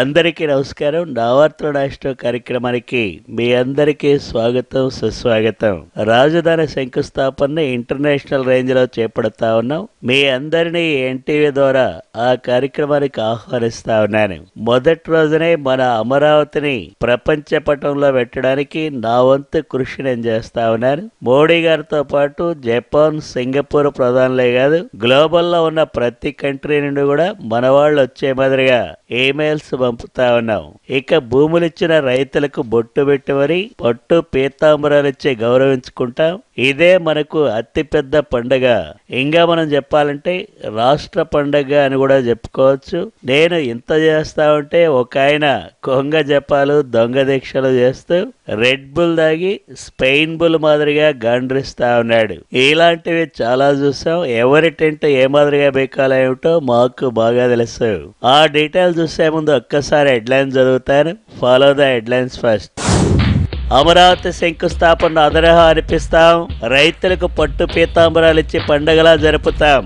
అందరికీ నమస్కారం నావార్తల నాశనం కార్యక్రమానికి మీ అందరికీ స్వాగతం సుస్వాగతం రాజధాని శంకుస్థాపన ఇంటర్నేషనల్ రేంజ్ లో చేపడతా ఉన్నాం మీ అందరినీ ఎన్టీవీ ద్వారా ఆ కార్యక్రమానికి ఆహ్వానిస్తా ఉన్నాను మొదటి రోజునే మన అమరావతిని ప్రపంచ పటంలో పెట్టడానికి నా వంతు కృషి నేను చేస్తా ఉన్నాను మోడీ గారితో పాటు జపాన్ సింగపూర్ ప్రధానులే కాదు గ్లోబల్లో ఉన్న ప్రతి కంట్రీ నుండి కూడా మన వాళ్ళు వచ్చే మాదిరిగా ఈమెయిల్స్ పంపుతా ఉన్నాం ఇక భూములిచ్చిన రైతులకు బొట్టు పెట్టివరి పట్టు పీతాంబరాలిచ్చే గౌరవించుకుంటాం ఇదే మనకు అతిపెద్ద పండగ ఇంకా మనం చెప్పాలంటే రాష్ట్ర పండగ అని కూడా చెప్పుకోవచ్చు నేను ఇంత చేస్తా ఉంటే ఒక ఆయన కొంగ జపాలు దొంగ దీక్షలు చేస్తూ రెడ్ బుల్ దాగి స్పెయిన్ బుల్ మాదిరిగా గండ్రిస్తా ఉన్నాడు ఇలాంటివి చాలా చూసాం ఎవరి టెంట్ ఏ మాదిరిగా బేకాలేమిటో మాకు బాగా తెలుసు ఆ డీటెయిల్ చూసే ముందు ఒక్కసారి హెడ్లైన్స్ చదువుతాను follow the headlines first Amaravati శంకుస్థాపన ఆదరహ అనిపిస్తాం రైతులకు పట్టు పీతాంబరాలు ఇచ్చి పండగలా జరుపుతాం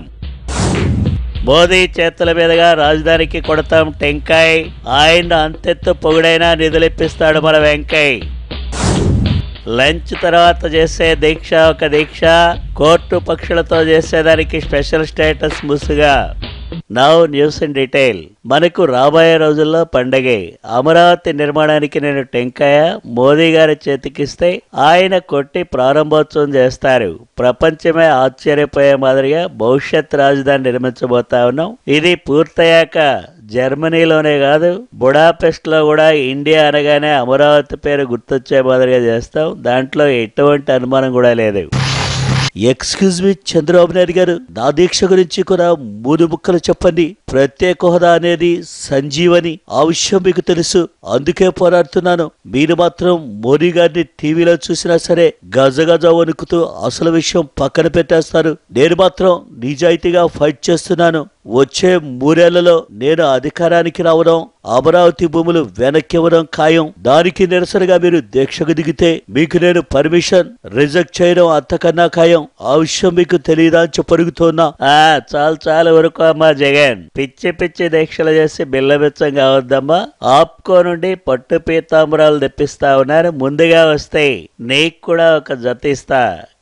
మోదీ చేతుల మీదుగా రాజధానికి కొడతాం టెంకాయ్ ఆయన అంతెత్తు పొగుడైనా నిధులిప్పిస్తాడు మన వెంకయ్ లంచ్ తర్వాత చేసే దీక్ష ఒక దీక్ష కోర్టు పక్షులతో చేసేదానికి స్పెషల్ స్టేటస్ ముసుగా నౌ న్యూస్ ఇన్ డీటెయిల్ మనకు రాబోయే రోజుల్లో పండగే అమరావతి నిర్మాణానికి నేను టెంకాయ మోదీ గారి చేతికిస్తే ఆయన కొట్టి ప్రారంభోత్సవం చేస్తారు ప్రపంచమే ఆశ్చర్యపోయే మాదిరిగా భవిష్యత్ రాజధాని నిర్మించబోతా ఉన్నాం ఇది పూర్తయ్యాక జర్మనీలోనే కాదు బుడాపెస్ట్ లో కూడా ఇండియా అనగానే అమరావతి పేరు గుర్తొచ్చే మాదిరిగా చేస్తాం దాంట్లో ఎటువంటి అనుమానం కూడా లేదు ఎక్స్క్యూజ్ మీ చంద్రబాబు నాయుడు గారు నా దీక్ష గురించి కూడా మూడు ముక్కలు చెప్పండి ప్రత్యేక హోదా అనేది సంజీవని ఆ విషయం మీకు తెలుసు అందుకే పోరాడుతున్నాను మీరు మాత్రం మోడీ గారిని టీవీలో చూసినా సరే గజగజ వణుకుతూ అసలు విషయం పక్కన పెట్టేస్తారు నేను మాత్రం నిజాయితీగా ఫైట్ చేస్తున్నాను వచ్చే మూడేళ్లలో నేను అధికారానికి రావడం అమరావతి భూములు వెనక్కివ్వడం ఖాయం దానికి నిరసనగా మీరు దీక్షకు దిగితే మీకు నేను పర్మిషన్ రిజెక్ట్ చేయడం అంతకన్నా ఖాయం ఆ విషయం మీకు తెలియదా అని చెప్పరుగుతున్నా చాలు చాలు వరకు అమ్మా జగన్ పిచ్చి పిచ్చి దీక్షలు చేసి బిల్లబిచ్చం కావద్దమ్మా ఆప్కో నుండి పట్టు పీతాంబరాలు తెప్పిస్తా ఉన్నారు ముందుగా వస్తాయి నీకు కూడా ఒక జత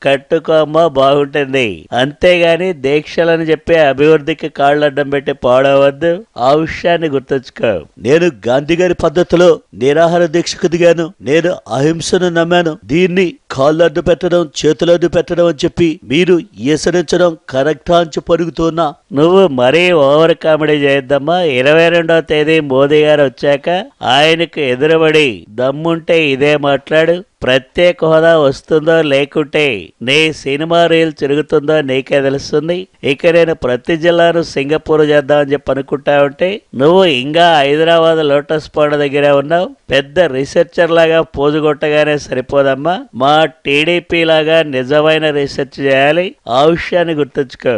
కట్టుకోమ్మ బాగుంటుంది అంతేగాని దీక్షలని చెప్పే అభివృద్ధికి కాళ్ళడ్డం పెట్టి పాడవద్దు ఆ విషయాన్ని గుర్తుంచుకో నేను గాంధీ గారి పద్ధతిలో నిరాహార దీక్షకు దిగాను నేను అహింసను నమ్మాను దీన్ని కాళ్ళడ్డు పెట్టడం చేతులడ్డు పెట్టడం అని చెప్పి మీరు ఈసరించడం కరెక్టా అని పరుగుతున్నా నువ్వు మరీ ఓవర్ కామెడీ చేయొద్దమ్మా ఇరవై రెండవ తేదీ మోదీ గారు వచ్చాక ఆయనకు ఎదురుబడి దమ్ముంటే ఇదే మాట్లాడు ప్రత్యేక హోదా వస్తుందో లేకుంటే నీ సినిమా రీల్ తిరుగుతుందో నీకే తెలుస్తుంది ఇక నేను ప్రతి జిల్లాను సింగపూర్ చేద్దామని చెప్పి అనుకుంటా ఉంటే నువ్వు ఇంకా హైదరాబాద్ లోటస్ పాండ దగ్గరే ఉన్నావు పెద్ద రీసెర్చర్ లాగా పోజు కొట్టగానే సరిపోదమ్మా మా టీడీపీ లాగా నిజమైన రీసెర్చ్ చేయాలి ఆవిష్యాన్ని గుర్తుంచుకో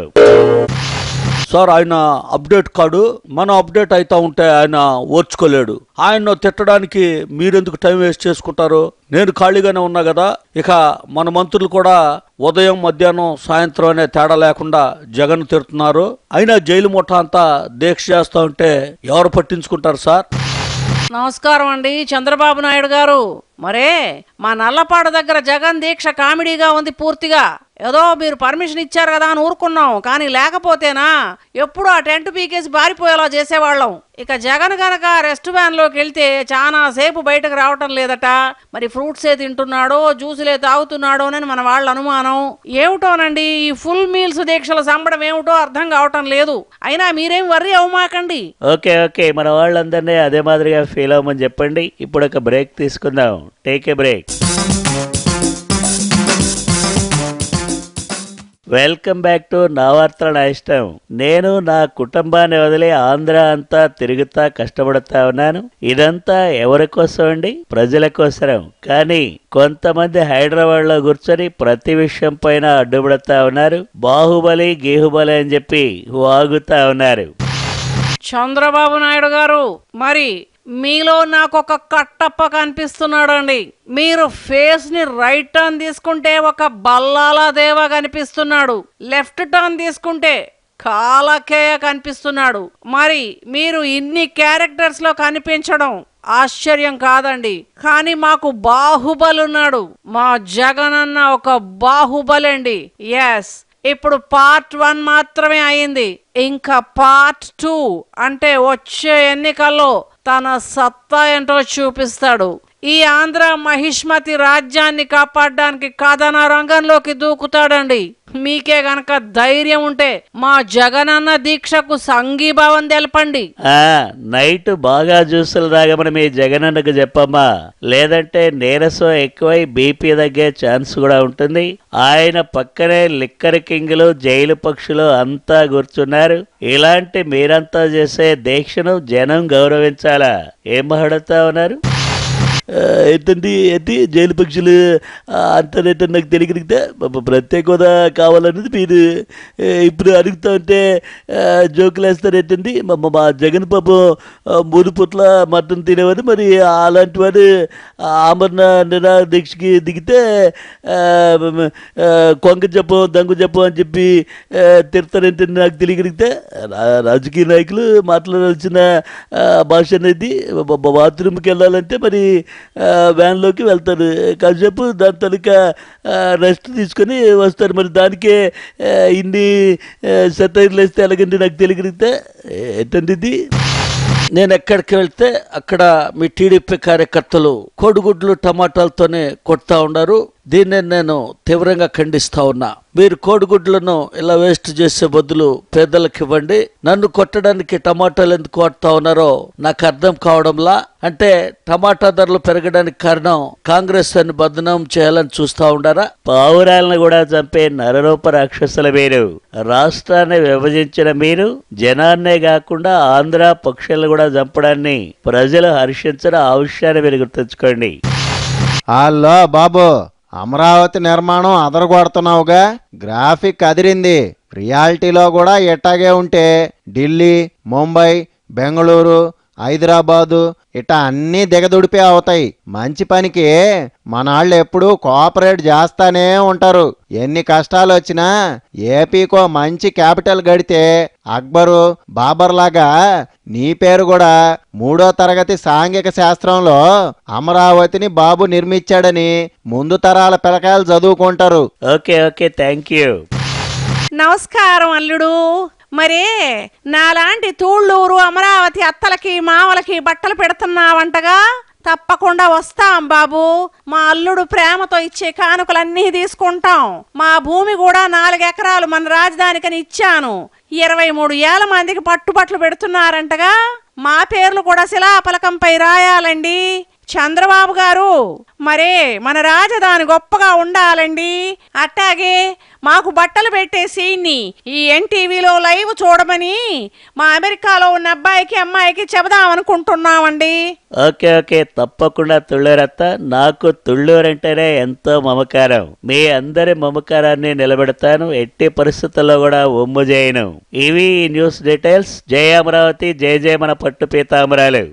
సార్ ఆయన అప్డేట్ కాడు మనం అప్డేట్ అవుతా ఉంటే ఆయన ఓర్చుకోలేడు ఆయన్ను తిట్టడానికి మీరెందుకు టైం వేస్ట్ చేసుకుంటారు నేను ఖాళీగానే ఉన్నా కదా ఇక మన మంత్రులు కూడా ఉదయం మధ్యాహ్నం సాయంత్రం అనే తేడా లేకుండా జగన్ తిరుతున్నారు అయినా జైలు మూట అంతా దీక్ష చేస్తా ఉంటే ఎవరు పట్టించుకుంటారు సార్ నమస్కారం అండి చంద్రబాబు నాయుడు గారు మరే మా నల్లపాడు దగ్గర జగన్ దీక్ష కామెడీగా ఉంది పూర్తిగా ఏదో మీరు పర్మిషన్ ఇచ్చారు కదా అని ఊరుకున్నాం కానీ లేకపోతేనా ఎప్పుడు ఆ టెంట్ పీకేసి బారిపోయేలా చేసేవాళ్ళం ఇక జగన్ గనక రెస్ట్ వ్యాన్లోకి వెళ్తే చాలా సేపు బయటకు రావటం లేదట మరి ఫ్రూట్సే తింటున్నాడో జ్యూసులే తాగుతున్నాడో అని మన వాళ్ళ అనుమానం ఏమిటోనండి ఈ ఫుల్ మీల్స్ దీక్షలు సంబడం ఏమిటో అర్థం కావటం లేదు అయినా మీరేం వర్రీ అవమాకండి ఓకే ఓకే మన వాళ్ళందరినీ అదే మాదిరిగా ఫీల్ అవ్వమని చెప్పండి ఇప్పుడు ఒక బ్రేక్ తీసుకుందాం take a break welcome back to నవార్తల నా ఇష్టం నేను నా కుటుంబాన్ని వదిలి ఆంధ్ర అంతా తిరుగుతా కష్టపడతా ఉన్నాను ఇదంతా ఎవరి కోసం అండి ప్రజల కోసం కానీ కొంతమంది హైదరాబాద్ లో కూర్చొని ప్రతి విషయం పైన అడ్డుపడతా ఉన్నారు బాహుబలి గేహుబలి అని చెప్పి వాగుతా ఉన్నారు చంద్రబాబు నాయుడు గారు మరి మీలో నాకు ఒక కట్టప్ప కనిపిస్తున్నాడండి మీరు ఫేస్ని రైట్ టర్న్ తీసుకుంటే ఒక బల్లాల దేవ కనిపిస్తున్నాడు లెఫ్ట్ టర్న్ తీసుకుంటే కాలకేయ కనిపిస్తున్నాడు మరి మీరు ఇన్ని క్యారెక్టర్స్లో కనిపించడం ఆశ్చర్యం కాదండి కానీ మాకు బాహుబలి ఉన్నాడు మా జగన్ అన్న ఒక బాహుబలి అండి ఎస్ ఇప్పుడు పార్ట్ వన్ మాత్రమే అయింది ఇంకా పార్ట్ టూ అంటే వచ్చే ఎన్నికల్లో తన సత్తా ఏంటో చూపిస్తాడు ఈ ఆంధ్ర మహిష్మతి రాజ్యాన్ని కాపాడడానికి కథన రంగంలోకి దూకుతాడండి మీకే గనక ధైర్యం ఉంటే మా జగనన్న దీక్షకు సంఘీభావం తెలపండి నైట్ బాగా జ్యూసులు తాగమని మీ జగనన్నకు చెప్పమ్మా లేదంటే నీరసం ఎక్కువై బీపీ తగ్గే ఛాన్స్ కూడా ఉంటుంది ఆయన పక్కనే లిక్కర్ కింగ్లు జైలు పక్షులు అంతా కూర్చున్నారు ఇలాంటి మీరంతా చేసే దీక్షను జనం గౌరవించాలా ఏం మహడతా ఉన్నారు ఏంటండి ఏంటి జైలు పక్షులు అంటారేంటని నాకు తెలియగలిగితే ప్రత్యేక హోదా కావాలనేది మీరు ఇప్పుడు అడుగుతా ఉంటే జోకులు వేస్తారేంటండి మా జగన్ బాబు మూడు పుట్ల మటన్ తినేవారు మరి అలాంటి వారు ఆమరణ నిరా దీక్షకి దిగితే కొంగ జపం దంగు జపం అని చెప్పి తిడతారేంటని నాకు తెలియగలిగితే రాజకీయ నాయకులు మాట్లాడాల్సిన భాష అనేది బాత్రూమ్కి వెళ్ళాలంటే మరి వ్యాన్లోకి వెళ్తారు కాసేపు దాని తనక రెస్ట్ తీసుకొని వస్తారు మరి దానికే ఇన్ని సెటైర్లు వేస్తే ఎలాగండి నాకు తెలియగలిగితే ఏంటండి ఇది నేను ఎక్కడికి వెళ్తే అక్కడ మీ టీడీపీ కార్యకర్తలు కోడిగుడ్లు టమాటాలతోనే కొడతా ఉన్నారు దీన్ని నేను తీవ్రంగా ఖండిస్తా ఉన్నా మీరు కోడిగుడ్లను ఇలా వేస్ట్ చేసే బదులు పేదలకు ఇవ్వండి నన్ను కొట్టడానికి టమాటాలు ఎందుకు వాడుతా ఉన్నారో నాకు అర్థం కావడంలా అంటే టమాటా ధరలు పెరగడానికి కారణం కాంగ్రెస్ అని బదనం చేయాలని చూస్తా ఉండారా పావురాలను కూడా చంపే నరరూప రాక్షసుల మీరు రాష్ట్రాన్ని విభజించిన మీరు జనాన్నే కాకుండా ఆంధ్ర పక్షులను కూడా చంపడాన్ని ప్రజలు హర్షించడం ఆ మీరు గుర్తించుకోండి హలో బాబు అమరావతి నిర్మాణం అదరగొడుతున్నావుగా గ్రాఫిక్ అదిరింది రియాలిటీలో కూడా ఎట్టాగే ఉంటే ఢిల్లీ ముంబై బెంగళూరు హైదరాబాదు ఇటా అన్నీ దిగదుడిపే అవుతాయి మంచి పనికి మనాళ్ళు ఎప్పుడూ కోఆపరేట్ చేస్తానే ఉంటారు ఎన్ని కష్టాలు వచ్చినా ఏపీకో మంచి క్యాపిటల్ గడితే అక్బరు బాబర్ లాగా నీ పేరు కూడా మూడో తరగతి సాంఘిక శాస్త్రంలో అమరావతిని బాబు నిర్మించాడని ముందు తరాల పిలకాయలు చదువుకుంటారు ఓకే ఓకే థ్యాంక్ యూ నమస్కారం అల్లుడు మరే నాలాంటి తూళ్ళూరు అమరావతి అత్తలకి మావలకి బట్టలు పెడుతున్నావంటగా తప్పకుండా వస్తాం బాబు మా అల్లుడు ప్రేమతో ఇచ్చే కానుకలన్నీ తీసుకుంటాం మా భూమి కూడా నాలుగెకరాలు మన రాజధానికని ఇచ్చాను ఇరవై మూడు ఏళ్ల మందికి పట్టుబట్లు పెడుతున్నారంటగా మా పేర్లు కూడా శిలాపలకంపై రాయాలండి చంద్రబాబు గారు మరే మన రాజధాని గొప్పగా ఉండాలండి అట్టాగే మాకు బట్టలు పెట్టే సీన్ని ఈ ఎన్టీవీలో లైవ్ చూడమని మా అమెరికాలో ఉన్న అబ్బాయికి అమ్మాయికి చెబుదాం అనుకుంటున్నామండి ఓకే ఓకే తప్పకుండా తుళ్ళూరత్త నాకు తుళ్ళూరంటేనే ఎంతో మమకారం మీ అందరి మమకారాన్ని నిలబెడతాను ఎట్టి పరిస్థితుల్లో కూడా ఒమ్ము చేయను ఇవి న్యూస్ డీటెయిల్స్ జయ అమరావతి జయ జయ మన పట్టు పీతామరాలు